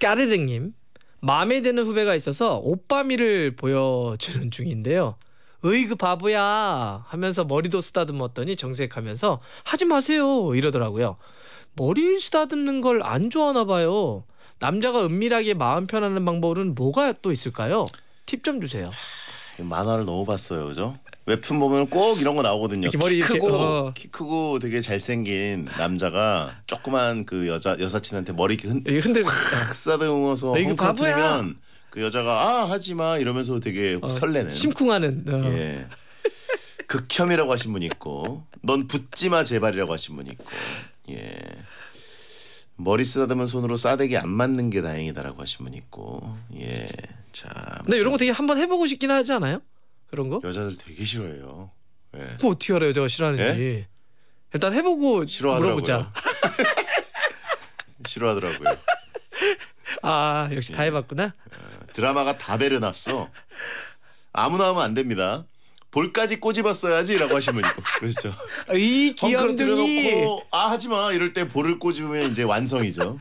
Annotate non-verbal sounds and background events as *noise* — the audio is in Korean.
까르릉님 마음에 드는 후배가 있어서 오빠미를 보여주는 중인데요. 으이그 바보야 하면서 머리도 쓰다듬었더니 정색하면서 하지 마세요 이러더라고요. 머리 쓰다듬는 걸 안 좋아하나 봐요. 남자가 은밀하게 마음 편하는 방법은 뭐가 또 있을까요? 팁 좀 주세요. 만화를 너무 봤어요, 그죠? 웹툰 보면 꼭 이런 거 나오거든요. 이렇게 키 크고 어. 키 크고 되게 잘생긴 남자가 조그만 그 여자 여사친한테 머리 흔, 들고확 싸듬어서 헝클어뜨리면 그 여자가 아 하지 마 이러면서 되게 어, 설레는 심쿵하는 어. 예. 극혐이라고 하신 분 있고 넌 붙지 마 제발이라고 하신 분 있고 예. 머리 쓰다듬은 손으로 싸대기 안 맞는 게 다행이다라고 하신 분 있고 예. 자. 근데 이런 거 되게 한번 해 보고 싶긴 하지 않아요? 그런 거? 여자들 되게 싫어해요. 예. 그 어떻게 알아요, 제가 싫어하는지. 예? 일단 해보고 싫어하더라고요. 물어보자. *laughs* 싫어하더라고요. 아 역시 다 예. 해봤구나. 어, 드라마가 다 배려놨어. 아무나 하면 안 됩니다. 볼까지 꼬집었어야지라고 하시면 *laughs* 그렇죠. 이 기염둥이 아 하지 마 이럴 때 볼을 꼬집으면 이제 완성이죠.